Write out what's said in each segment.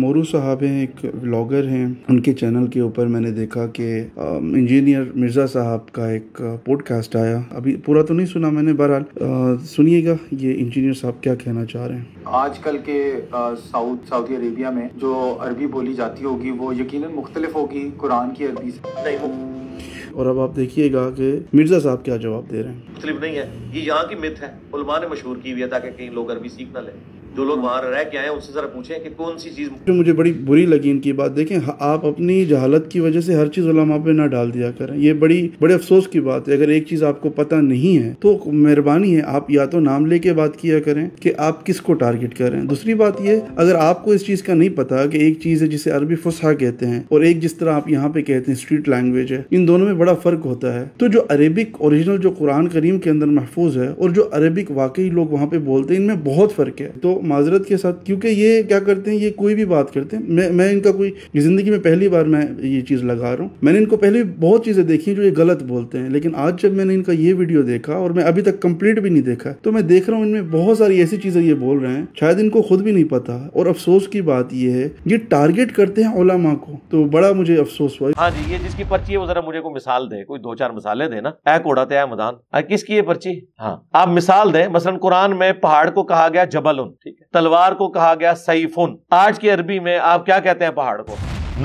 मोरू साहब हैं एक ब्लॉगर हैं उनके चैनल के ऊपर मैंने देखा कि इंजीनियर मिर्ज़ा साहब का एक पॉडकास्ट आया अभी पूरा तो नहीं सुना मैंने बहरहाल सुनिएगा ये इंजीनियर साहब क्या कहना चाह रहे हैं आजकल के साउथ सऊदी अरेबिया में जो अरबी बोली जाती होगी वो यकीन मुख्तलिफ होगी कुरान की अरबी से और अब आप देखिएगा कि मिर्जा साहब क्या जवाब दे रहे हैं मुख्तलिफ नहीं है ये यहाँ की मिथ है उलमा ने मशहूर की हुई है ताकि कहीं लोग अरबी सीख ना लें जो लोग वहाँ रह के आए उससे ज़रा पूछें कि कौन सी चीज़ मुझे बड़ी बुरी लगी इनकी बात देखें आप अपनी जहालत की वजह से हर चीज़ उलमा पे ना डाल दिया करें ये बड़ी बड़े अफसोस की बात है अगर एक चीज़ आपको पता नहीं है तो मेहरबानी है आप या तो नाम लेके बात किया करें कि आप किसको टारगेट कर रहे हैं दूसरी बात ये अगर आपको इस चीज़ का नहीं पता कि एक चीज़ है जिसे अरबी फुसहा कहते हैं और एक जिस तरह आप यहाँ पे कहते हैं स्ट्रीट लैंग्वेज है इन दोनों में बड़ा फ़र्क होता है तो जो अरेबिक ओरिजिनल जो कुरान करीम के अंदर महफूज है और जो अरेबिक वाकई लोग वहाँ पे बोलते हैं इनमें बहुत फ़र्क है तो माजरत के साथ क्योंकि ये क्या करते हैं ये कोई भी बात करते हैं मैं मैं इनका कोई ज़िंदगी में पहली बार मैं ये चीज़ लगा रहा हूँ मैंने इनको पहले बहुत चीज़ें देखी जो ये गलत बोलते हैं लेकिन आज जब मैंने इनका ये वीडियो देखा और मैं अभी तक कंप्लीट भी नहीं देखा तो मैं देख रहा हूँ इनमें बहुत सारी ऐसी चीज़ें ये बोल रहे हैं शायद इनको खुद भी नहीं पता और अफसोस की बात ये है ये टारगेट करते हैं ओलामा को तो बड़ा मुझे अफसोस हुआ हाँ जी ये जिसकी पर्ची है वो जरा मुझे को मिसाल दे कोई दो चार मिसालें देना ऐ कोड़ा ते मैदान किसकी ये पर्ची हाँ आप मिसाल दें मसलन कुरान में पहाड़ को कहा गया जबल उन तलवार को कहा गया सईफुन आज की अरबी में आप क्या कहते हैं पहाड़ को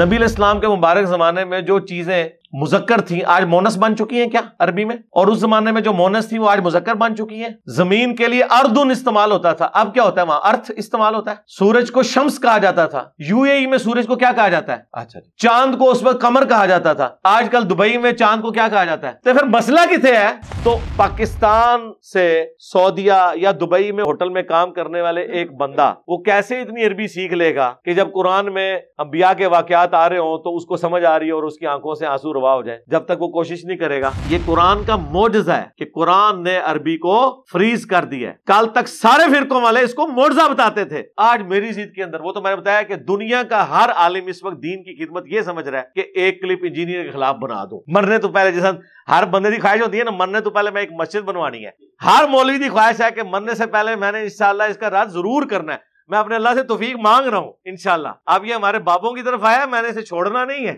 नबी इस्लाम के मुबारक जमाने में जो चीजें मुजक्कर थी आज मोनस बन चुकी हैं क्या अरबी में और उस जमाने में जो मोनस थी वो आज मुजक्कर बन चुकी है जमीन के लिए अर्दुन इस्तेमाल होता था अब क्या होता है वहां अर्थ इस्तेमाल होता है सूरज को शम्स कहा जाता था यूएई में सूरज को क्या कहा जाता है अच्छा चांद को उस वक्त कमर कहा जाता था आजकल दुबई में चांद को क्या कहा जाता है तो फिर मसला किसे है तो पाकिस्तान से सऊदिया या दुबई में होटल में काम करने वाले एक बंदा वो कैसे इतनी अरबी सीख लेगा कि जब कुरान में अंबिया के वाकत आ रहे हो तो उसको समझ आ रही है और उसकी आंखों से आंसू तबाह हो जाए जब तक वो कोशिश नहीं करेगा ये कुरान का मोजा है कि कुरान ने अरबी को फ्रीज कर दिया है कल तक सारे फिरकों वाले इसको मोजा बताते थे आज मेरी जीत के अंदर वो तो मैंने बताया कि दुनिया का हर आलिम इस वक्त दीन की खिदमत ये समझ रहा है कि एक क्लिप इंजीनियर के खिलाफ बना दो मरने तो पहले जैसा हर बंदे की ख्वाहिश होती है ना मरने तो पहले मैं एक मस्जिद बनवानी है हर मौलवी की ख्वाहिश है कि मरने से पहले मैंने इंशाल्लाह इसका राज जरूर करना है मैं अपने अल्लाह से तोफीक मांग रहा हूँ इनशाला अब ये हमारे बाबों की तरफ आया मैंने इसे छोड़ना नहीं है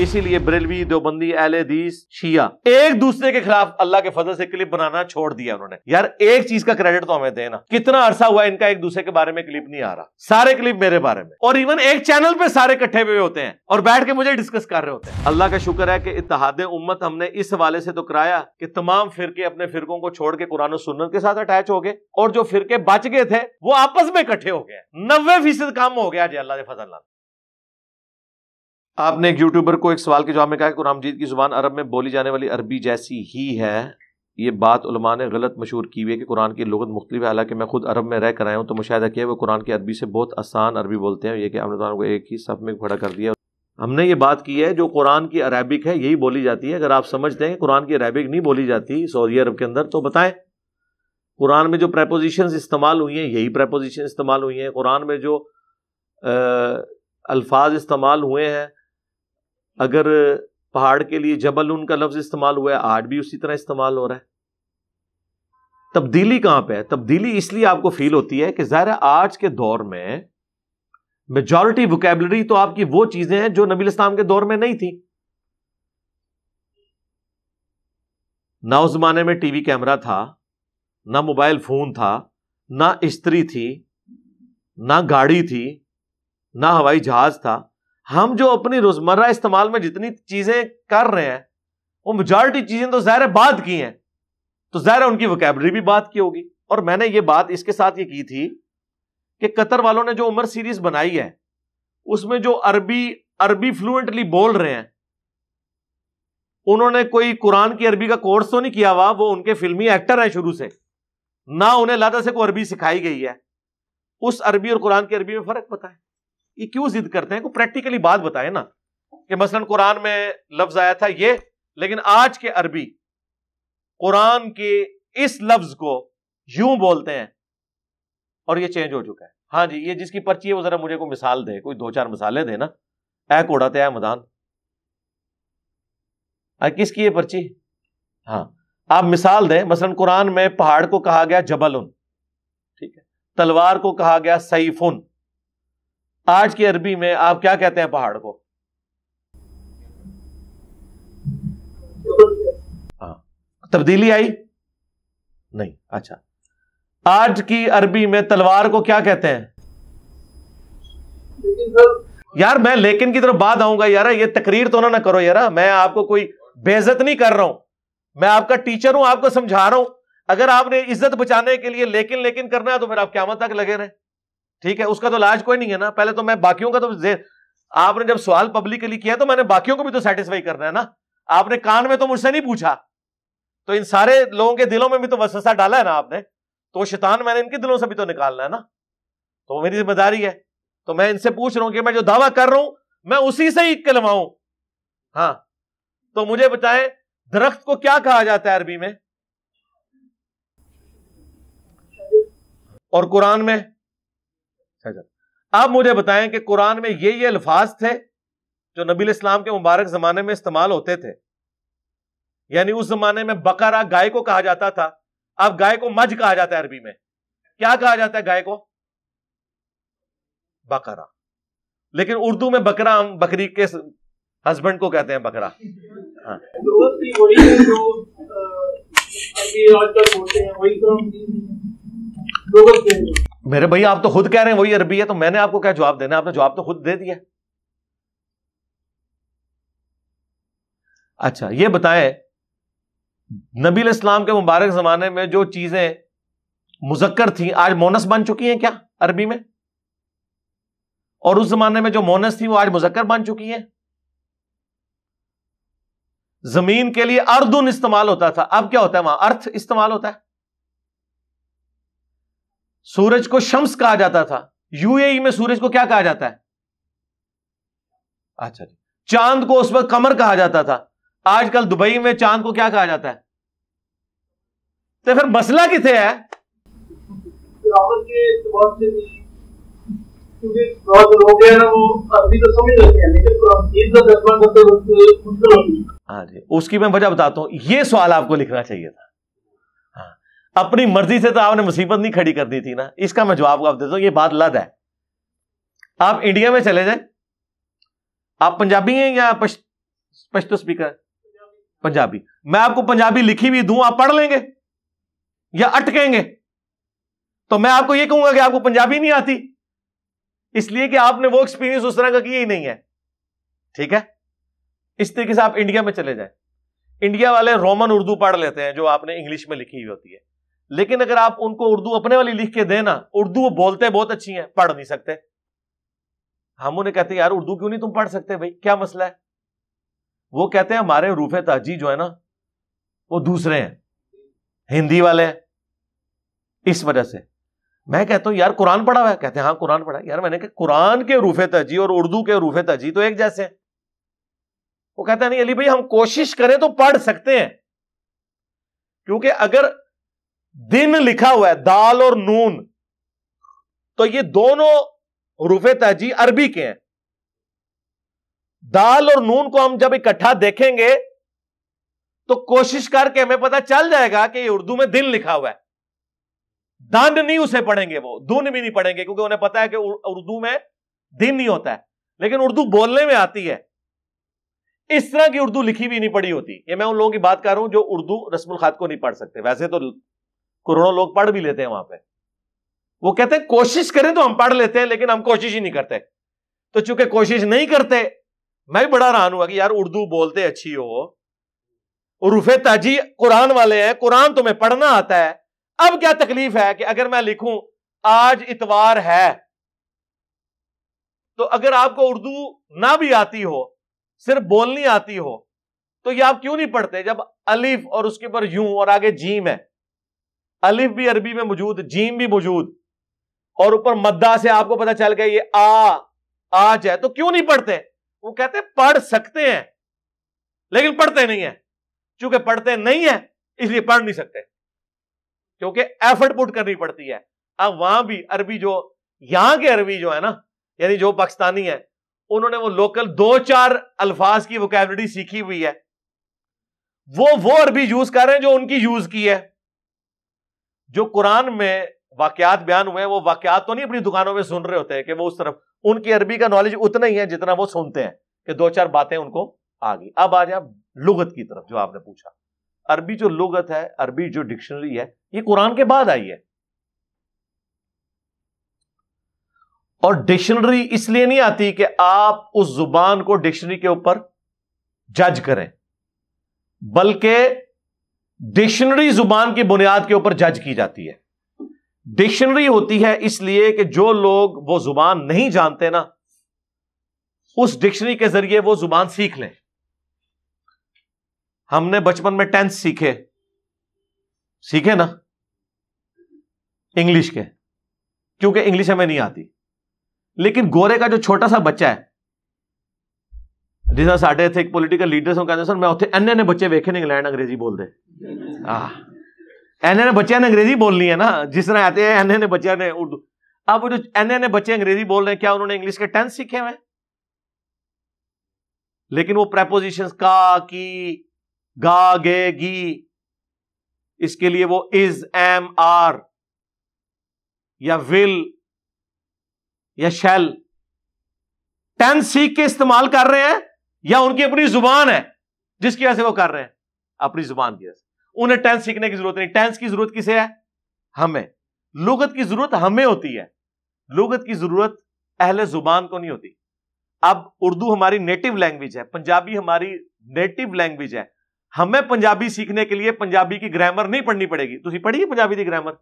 इसीलिए बरेलवी देवबंदी एल एदीस शिया एक दूसरे के खिलाफ अल्लाह के फजल से क्लिप बनाना छोड़ दिया उन्होंने यार एक चीज का क्रेडिट तो हमें देना कितना अरसा हुआ इनका एक दूसरे के बारे में क्लिप नहीं आ रहा सारे क्लिप मेरे बारे में और इवन एक चैनल पे सारे इकट्ठे हुए होते हैं और बैठ के मुझे डिस्कस कर रहे होते हैं अल्लाह का शुक्र है कि इतिहाद उम्मत हमने इस हवाले से तो कराया कि तमाम फिरके अपने फिरकों को छोड़ के कुरान सुन्नत के साथ अटैच हो गए और जो फिरके बच गए थे वो आपस में इकट्ठे हो गए नब्बे फीसद काम हो गया जी अल्लाह के फजल आपने एक यूट्यूबर को एक सवाल के जवाब में कहा कि मजीद की जुबान अरब में बोली जाने वाली अरबी जैसी ही है ये बात उलमा ने गलत मशहूर की हुई है कि कुरान की लगत मुख्तलि है हालांकि मैं खुद अरब में रह कर आया हूँ तो मुशाह किया वो कुरान की अरबी से बहुत आसान अरबी बोलते हैं ये कि हमने तो को एक ही सब में खड़ा कर दिया हमने ये बात की है जो कुरान की अरबिक है यही बोली जाती है अगर आप समझते हैं कुरान की अरबिक नहीं बोली जाती सऊदी अरब के अंदर तो बताएं कुरान में जो प्रपोजिशन इस्तेमाल हुई हैं यही प्रपोजिशन इस्तेमाल हुई हैं कुरान में जो अल्फाज इस्तेमाल हुए हैं अगर पहाड़ के लिए जबल उनका लफ्ज इस्तेमाल हुआ है आज भी उसी तरह इस्तेमाल हो रहा है तब्दीली कहां पे है तब्दीली इसलिए आपको फील होती है कि ज़ाहिर आज के दौर में मेजॉरिटी वोकेबलरी तो आपकी वो चीजें हैं जो नबील इस्लाम के दौर में नहीं थी ना उस जमाने में टीवी कैमरा था ना मोबाइल फोन था ना स्त्री थी ना गाड़ी थी ना हवाई जहाज था हम जो अपनी रोजमर्रा इस्तेमाल में जितनी चीजें कर रहे हैं वो मेजॉरिटी चीजें तो जहर बात की हैं तो जहर उनकी वोकेबलरी भी बात की होगी और मैंने ये बात इसके साथ ये की थी कि कतर वालों ने जो उमर सीरीज बनाई है उसमें जो अरबी अरबी फ्लुएंटली बोल रहे हैं उन्होंने कोई कुरान की अरबी का कोर्स तो नहीं किया हुआ वो उनके फिल्मी एक्टर हैं शुरू से ना उन्हें लादा से कोई अरबी सिखाई गई है उस अरबी और कुरान की अरबी में फर्क पता है ये क्यों जिद करते हैं को प्रैक्टिकली बात बताए ना कि मसलन कुरान में लफ्ज आया था ये लेकिन आज के अरबी कुरान के इस लफ्ज को यू बोलते हैं और ये चेंज हो चुका है हाँ जी ये जिसकी पर्ची है वो जरा मुझे को मिसाल दे कोई दो चार मिसालें दे ना ऐ कोड़ा ते ऐ मदान किसकी ये पर्ची हाँ आप मिसाल दें मसलन कुरान में पहाड़ को कहा गया जबल उन ठीक है तलवार को कहा गया सईफ उन आज की अरबी में आप क्या कहते हैं पहाड़ को हाँ तब्दीली आई नहीं अच्छा आज की अरबी में तलवार को क्या कहते हैं यार मैं लेकिन की तरफ बात आऊंगा यार ये तकरीर तो ना ना करो यार हाँ। मैं आपको कोई बेजत नहीं कर रहा हूं मैं आपका टीचर हूं आपको समझा रहा हूं अगर आपने इज्जत बचाने के लिए लेकिन लेकिन करना है तो फिर आप क्या मत तक लगे रहे ठीक है उसका तो लाज कोई नहीं है ना पहले तो मैं बाकियों का तो आपने जब सवाल पब्लिकली किया तो मैंने बाकियों को भी तो सेटिस्फाई करना है ना आपने कान में तो मुझसे नहीं पूछा तो इन सारे लोगों के दिलों में भी तो वसवसा डाला है ना आपने तो शैतान मैंने इनके दिलों से भी तो निकालना है ना तो मेरी जिम्मेदारी है तो मैं इनसे पूछ रहा हूं कि मैं जो दावा कर रहा हूं मैं उसी से ही कलवाऊं हाँ तो मुझे बताएं दरख्त को क्या कहा जाता है अरबी में और कुरान में सजन आप मुझे बताएं कि कुरान में ये ये अल्फाज थे जो नबी इस्लाम के मुबारक जमाने में इस्तेमाल होते थे यानी उस जमाने में बकरा गाय को कहा जाता था अब गाय को मज कहा जाता है अरबी में क्या कहा जाता है गाय को बकरा लेकिन उर्दू में बकरा हम बकरी के हस्बैंड को कहते हैं बकरा हाँ। मेरे भैया आप तो खुद कह रहे हैं वही अरबी है तो मैंने आपको क्या जवाब देना आपने जवाब तो खुद दे दिया अच्छा ये बताएं नबी इस्लाम के मुबारक जमाने में जो चीजें मुजक्कर थी आज मोनस बन चुकी हैं क्या अरबी में और उस जमाने में जो मोनस थी वो आज मुजक्कर बन चुकी है जमीन के लिए अर्दुन इस्तेमाल होता था अब क्या होता है वहां अर्थ इस्तेमाल होता है सूरज को शम्स कहा जाता था यूएई में सूरज को क्या कहा जाता है अच्छा जी चांद को उस वक्त कमर कहा जाता था आजकल दुबई में चांद को क्या कहा जाता है तो फिर मसला किसे है तो हाँ जी उसकी मैं वजह बताता हूँ ये सवाल आपको लिखना चाहिए था अपनी मर्जी से तो आपने मुसीबत नहीं खड़ी करनी थी ना इसका मैं जवाब आप देता हूं ये बात लद है आप इंडिया में चले जाए आप पंजाबी हैं या पश्तो स्पीकर पंजाबी मैं आपको पंजाबी लिखी हुई दूं आप पढ़ लेंगे या अटकेंगे तो मैं आपको यह कहूंगा कि आपको पंजाबी नहीं आती इसलिए कि आपने वो एक्सपीरियंस उस तरह का किया ही नहीं है ठीक है इस तरीके से आप इंडिया में चले जाए इंडिया वाले रोमन उर्दू पढ़ लेते हैं जो आपने इंग्लिश में लिखी हुई होती है लेकिन अगर आप उनको उर्दू अपने वाली लिख के देना उर्दू वो बोलते बहुत अच्छी है पढ़ नहीं सकते हम उन्हें कहते यार उर्दू क्यों नहीं तुम पढ़ सकते भाई क्या मसला है वो कहते हैं हमारे रूफे ताजी जो है ना वो दूसरे हैं हिंदी वाले इस वजह से मैं कहता हूं यार कुरान पढ़ा हुआ है कहते हैं हाँ कुरान पढ़ा यार मैंने कहा कुरान के रूफे तजी और उर्दू के रूफे तजी तो एक जैसे हैं वो कहते हैं नहीं अली भाई हम कोशिश करें तो पढ़ सकते हैं क्योंकि अगर दिन लिखा हुआ है दाल और नून तो ये दोनों रुफे तहजी अरबी के हैं दाल और नून को हम जब इकट्ठा देखेंगे तो कोशिश करके हमें पता चल जाएगा कि ये उर्दू में दिन लिखा हुआ है दंड नहीं उसे पढ़ेंगे वो दून भी नहीं पढ़ेंगे क्योंकि उन्हें पता है कि उर्दू में दिन नहीं होता है लेकिन उर्दू बोलने में आती है इस तरह की उर्दू लिखी भी नहीं पड़ी होती ये मैं उन लोगों की बात कर रहा हूं जो उर्दू रस्मुल खात को नहीं पढ़ सकते वैसे तो करोड़ों लोग पढ़ भी लेते हैं वहां पे वो कहते हैं कोशिश करें तो हम पढ़ लेते हैं लेकिन हम कोशिश ही नहीं करते तो चूंकि कोशिश नहीं करते मैं भी बड़ा रहा हुआ कि यार उर्दू बोलते अच्छी हो रुफे ताजी कुरान वाले हैं कुरान तुम्हें तो पढ़ना आता है अब क्या तकलीफ है कि अगर मैं लिखूं आज इतवार है तो अगर आपको उर्दू ना भी आती हो सिर्फ बोलनी आती हो तो ये आप क्यों नहीं पढ़ते जब अलिफ और उसके ऊपर यूं और आगे जीम है अलिफ भी अरबी में मौजूद जीम भी मौजूद और ऊपर मद्दा से आपको पता चल गया ये आ आज है तो क्यों नहीं पढ़ते वो कहते पढ़ सकते हैं लेकिन पढ़ते नहीं है चूंकि पढ़ते नहीं है इसलिए पढ़ नहीं सकते क्योंकि एफर्ट पुट करनी पड़ती है अब वहां भी अरबी जो यहां के अरबी जो है ना यानी जो पाकिस्तानी है उन्होंने वो लोकल दो चार अल्फाज की वोकेबलरी सीखी हुई है वो वो अरबी यूज कर रहे हैं जो उनकी यूज की है जो कुरान में वाकयात बयान हुए हैं वो वाकयात तो नहीं अपनी दुकानों में सुन रहे होते हैं कि वो उस तरफ उनकी अरबी का नॉलेज उतना ही है जितना वो सुनते हैं कि दो चार बातें उनको आ गई अब आ जाए लुगत की तरफ जो आपने पूछा अरबी जो लुगत है अरबी जो डिक्शनरी है ये कुरान के बाद आई है और डिक्शनरी इसलिए नहीं आती कि आप उस जुबान को डिक्शनरी के ऊपर जज करें बल्कि डिक्शनरी जुबान की बुनियाद के ऊपर जज की जाती है डिक्शनरी होती है इसलिए कि जो लोग वो जुबान नहीं जानते ना उस डिक्शनरी के जरिए वो जुबान सीख लें हमने बचपन में टेंथ सीखे सीखे ना इंग्लिश के क्योंकि इंग्लिश हमें नहीं आती लेकिन गोरे का जो छोटा सा बच्चा है ਜਿਸਾ ਸਾਡੇ ਇੱਥੇ ਇੱਕ ਪੋਲੀਟੀਕਲ ਲੀਡਰ ਸੋ ਕਹਿੰਦੇ ਸਰ ਮੈਂ ਉੱਥੇ ਐਨੇ ਨੇ ਬੱਚੇ ਵੇਖੇ ਨੇ ਇੰਗਲੈਂਡ ਅੰਗਰੇਜ਼ੀ ਬੋਲਦੇ ਆ ਐਨੇ ਨੇ ਬੱਚਿਆਂ ਨੇ ਅੰਗਰੇਜ਼ੀ ਬੋਲਣੀ ਹੈ ਨਾ ਜਿਸ ਤਰ੍ਹਾਂ ਆਤੇ ਹੈ ਐਨੇ ਬੱਚਿਆਂ ਨੇ ਉਰਦੂ अब जो एन एन बच्चे अंग्रेजी बोल रहे हैं क्या उन्होंने इंग्लिश के टेंस सीखे हुए लेकिन वो प्रेपोजिशन का की गा गे गी इसके लिए वो इज एम आर या विल या शेल टेंस सीख के इस्तेमाल कर रहे हैं या उनकी अपनी जुबान है जिसकी वजह से वो कर रहे हैं अपनी जुबान की वजह से उन्हें टेंस सीखने की जरूरत नहीं टेंस की जरूरत किसे है हमें लुगत की जरूरत हमें होती है लुगत की जरूरत अहले जुबान को नहीं होती अब उर्दू हमारी नेटिव लैंग्वेज है पंजाबी हमारी नेटिव लैंग्वेज है हमें पंजाबी सीखने के लिए पंजाबी की ग्रामर नहीं पढ़नी पड़ेगी तुम पढ़िए पंजाबी की ग्रामर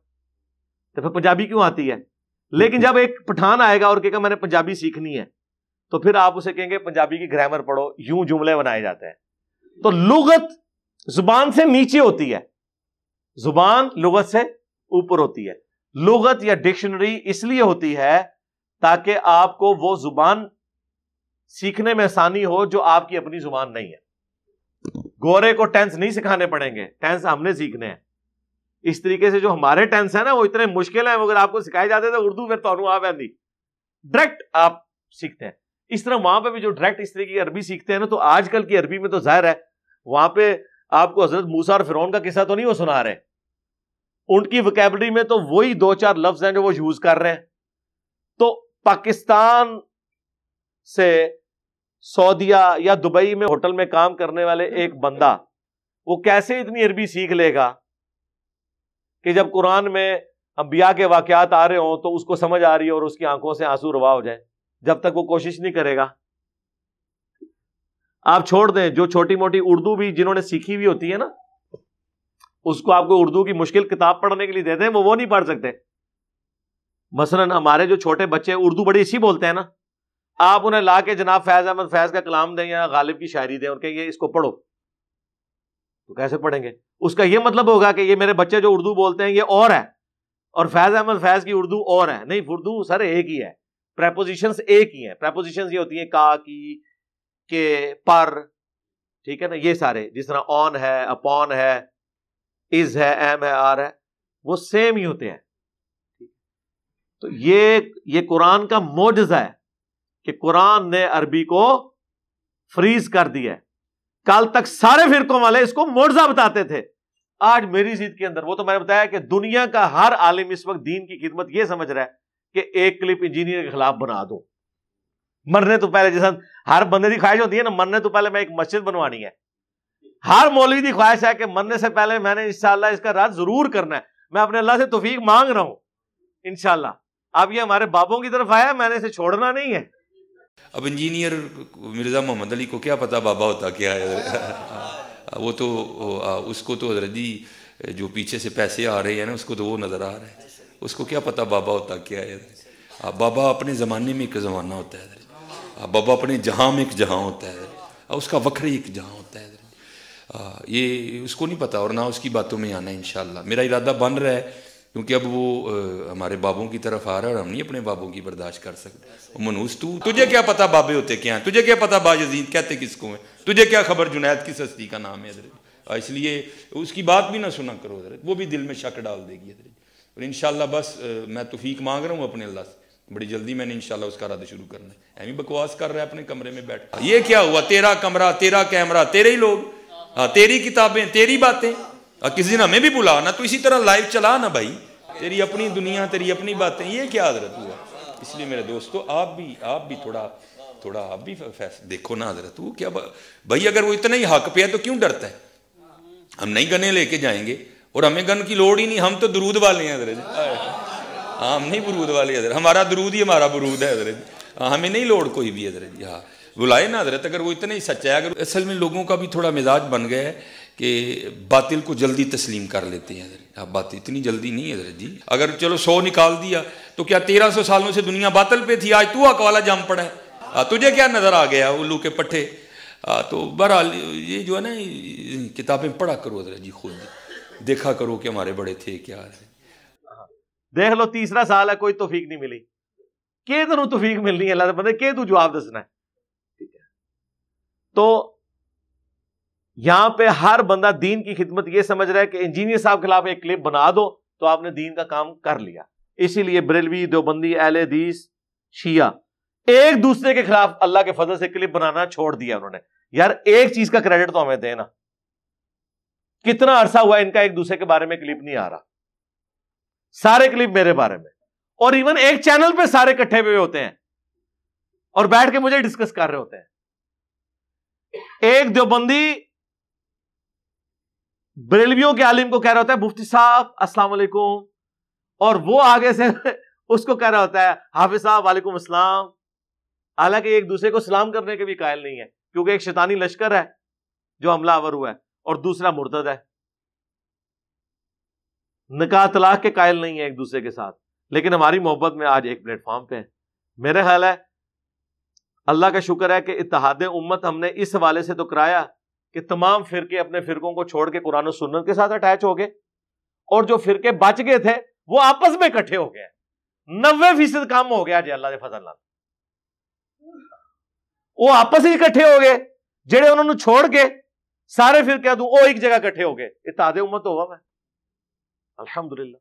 तो फिर पंजाबी क्यों आती है लेकिन जब एक पठान आएगा और कहेगा मैंने पंजाबी सीखनी है तो फिर आप उसे कहेंगे पंजाबी की ग्रामर पढ़ो यूं जुमले बनाए जाते हैं तो लुगत जुबान से नीचे होती है जुबान लुगत से ऊपर होती है लुगत या डिक्शनरी इसलिए होती है ताकि आपको वो जुबान सीखने में आसानी हो जो आपकी अपनी जुबान नहीं है गोरे को टेंस नहीं सिखाने पड़ेंगे टेंस हमने सीखने हैं इस तरीके से जो हमारे टेंस है ना वो इतने मुश्किल है अगर आपको सिखाए जाते तो उर्दू फिर तो आप डायरेक्ट आप सीखते हैं इस तरह वहां पर भी जो डायरेक्ट इस तरह की अरबी सीखते हैं ना तो आजकल की अरबी में तो जाहिर है वहां पर आपको हजरत मूसा और फिरौन का किस्सा तो नहीं वो सुना रहे उनकी वकेबलरी में तो वही दो चार लफ्ज हैं जो वो यूज कर रहे हैं तो पाकिस्तान से सऊदिया या दुबई में होटल में काम करने वाले एक बंदा वो कैसे इतनी अरबी सीख लेगा कि जब कुरान में अंबिया के वाकयात आ रहे हो तो उसको समझ आ रही है और उसकी आंखों से आंसू रवा हो जाए जब तक वो कोशिश नहीं करेगा आप छोड़ दें जो छोटी मोटी उर्दू भी जिन्होंने सीखी हुई होती है ना उसको आपको उर्दू की मुश्किल किताब पढ़ने के लिए देते हैं वो वो नहीं पढ़ सकते मसलन हमारे जो छोटे बच्चे उर्दू बड़ी इसी बोलते हैं ना आप उन्हें ला के जनाब फैज अहमद फैज का कलाम दें या गालिब की शायरी दें और ये इसको पढ़ो तो कैसे पढ़ेंगे उसका यह मतलब होगा कि ये मेरे बच्चे जो उर्दू बोलते हैं ये और है और फैज अहमद फैज की उर्दू और है नहीं उर्दू सर एक ही है प्रेपोजिशंस एक ही हैं प्रेपोजिशंस ये होती है का की के पर ठीक है ना ये सारे जिस तरह ऑन है अपॉन है इज है एम है आर है वो सेम ही होते हैं तो ये ये कुरान का मोजा है कि कुरान ने अरबी को फ्रीज कर दिया है कल तक सारे फिरकों वाले इसको मोजा बताते थे आज मेरी जीत के अंदर वो तो मैंने बताया कि दुनिया का हर आलिम इस वक्त दीन की खिदमत ये समझ रहा है कि एक क्लिप इंजीनियर के खिलाफ बना दो मरने तो पहले जैसा हर बंदे की ख्वाहिश होती है ना मरने तो पहले मैं एक मस्जिद बनवानी है हर मौलवी की ख्वाहिश है कि मरने से पहले मैंने इंशाला इसका राज जरूर करना है मैं अपने अल्लाह से तोफीक मांग रहा हूँ इनशाला अब ये हमारे बाबों की तरफ आया मैंने इसे छोड़ना नहीं है अब इंजीनियर मिर्जा मोहम्मद अली को क्या पता बाबा होता क्या है वो तो उसको तो हजरत जी जो पीछे से पैसे आ रहे हैं ना उसको तो वो नज़र आ रहे हैं उसको क्या पता बाबा होता क्या है अब बाबा अपने ज़माने में एक ज़माना होता है अब बाबा अपने जहाँ में एक जहाँ होता है अब उसका वक्र एक जहाँ होता है आ, ये उसको नहीं पता और ना उसकी बातों में आना इन मेरा इरादा बन रहा है क्योंकि अब वो आ, हमारे बाबों की तरफ आ रहा है और हम नहीं अपने बाबों की बर्दाश्त कर सकते मनूस तू तुझे क्या पता बाबे होते क्या हैं तुझे क्या पता बाजीद कहते किसको हैं तुझे क्या खबर जुनैद की सस्ती का नाम है इसलिए उसकी बात भी ना सुना करो हजरत वो भी दिल में शक डाल देगी और इन बस मैं तोफीक मांग रहा हूँ अपने अल्लाह से बड़ी जल्दी मैंने इनशाला उसका रद्द शुरू करना है एमी बकवास कर रहा है अपने कमरे में बैठ ये क्या हुआ तेरा कमरा तेरा कैमरा तेरे ही लोग हाँ तेरी किताबें तेरी बातें हाँ, किसी दिन हमें भी बुला ना तो इसी तरह लाइव चला ना भाई तेरी अपनी दुनिया तेरी अपनी बातें ये क्या हजरत हुआ इसलिए मेरे दोस्तों आप भी आप भी थोड़ा थोड़ा आप भी देखो ना हजरत वो क्या भाई अगर वो इतना ही हक पे है तो क्यों डरता है हम नहीं गने लेके जाएंगे और हमें गन की लोड़ ही नहीं हम तो दरूद वाले हैं हजरत हाँ हम नहीं बरूद वाले हजरत हमारा दरूद ही हमारा बरूद है हजरत हाँ, हमें नहीं लोड़ कोई भी हजरत जी हाँ बुलाए ना हजरत अगर वो इतना ही सच्चा है अगर असल में लोगों का भी थोड़ा मिजाज बन गया है कि बातिल को जल्दी तस्लीम कर लेते हैं हजरत आप हाँ, बात इतनी जल्दी नहीं है हजरत जी अगर चलो सौ निकाल दिया तो क्या तेरह सौ सालों से दुनिया बातल पे थी आज तू अकवाला जाम पड़ा है आ, हाँ, तुझे क्या नज़र आ गया उल्लू के पट्टे तो बहरहाल ये जो है ना किताबें पढ़ा करो हजरत जी खुद देखा करो कि हमारे बड़े थे क्या है देख लो तीसरा साल है कोई तोफीक नहीं मिली के तेन तोफीक मिलनी है अल्लाह के तू जवाब दसना है ठीक है तो यहां पे हर बंदा दीन की खिदमत ये समझ रहा है कि इंजीनियर साहब खिलाफ एक क्लिप बना दो तो आपने दीन का काम कर लिया इसीलिए बरेलवी देवबंदी एल एदीस शिया एक दूसरे के खिलाफ अल्लाह के फजल से क्लिप बनाना छोड़ दिया उन्होंने यार एक चीज का क्रेडिट तो हमें देना कितना अरसा हुआ इनका एक दूसरे के बारे में क्लिप नहीं आ रहा सारे क्लिप मेरे बारे में और इवन एक चैनल पे सारे इकट्ठे हुए होते हैं और बैठ के मुझे डिस्कस कर रहे होते हैं एक देवबंदी बरेलवियों के आलिम को कह रहा होता है मुफ्ती साहब अस्सलाम वालेकुम और वो आगे से उसको कह रहा होता है हाफिज साहब वालेकुम अस्सलाम हालांकि एक दूसरे को सलाम करने के भी कायल नहीं है क्योंकि एक शैतानी लश्कर है जो हमलावर हुआ है और दूसरा मुर्तद है निका तलाक के कायल नहीं है एक दूसरे के साथ लेकिन हमारी मोहब्बत में आज एक प्लेटफॉर्म पे है मेरा ख्याल है अल्लाह का शुक्र है कि इतिहाद उम्मत हमने इस हवाले से तो कराया कि तमाम फिरके अपने फिरकों को छोड़ के कुरान और सुन्नत के साथ अटैच हो गए और जो फिरके बच गए थे वो आपस में इकट्ठे हो गए नब्बे फीसद काम हो गया जी अल्लाह के फजल वो आपस ही इकट्ठे हो गए जेडे उन्होंने छोड़ के सारे फिर क्या दू एक जगह इकट्ठे हो गए इतादे उम्मत होगा मैं अल्हम्दुलिल्लाह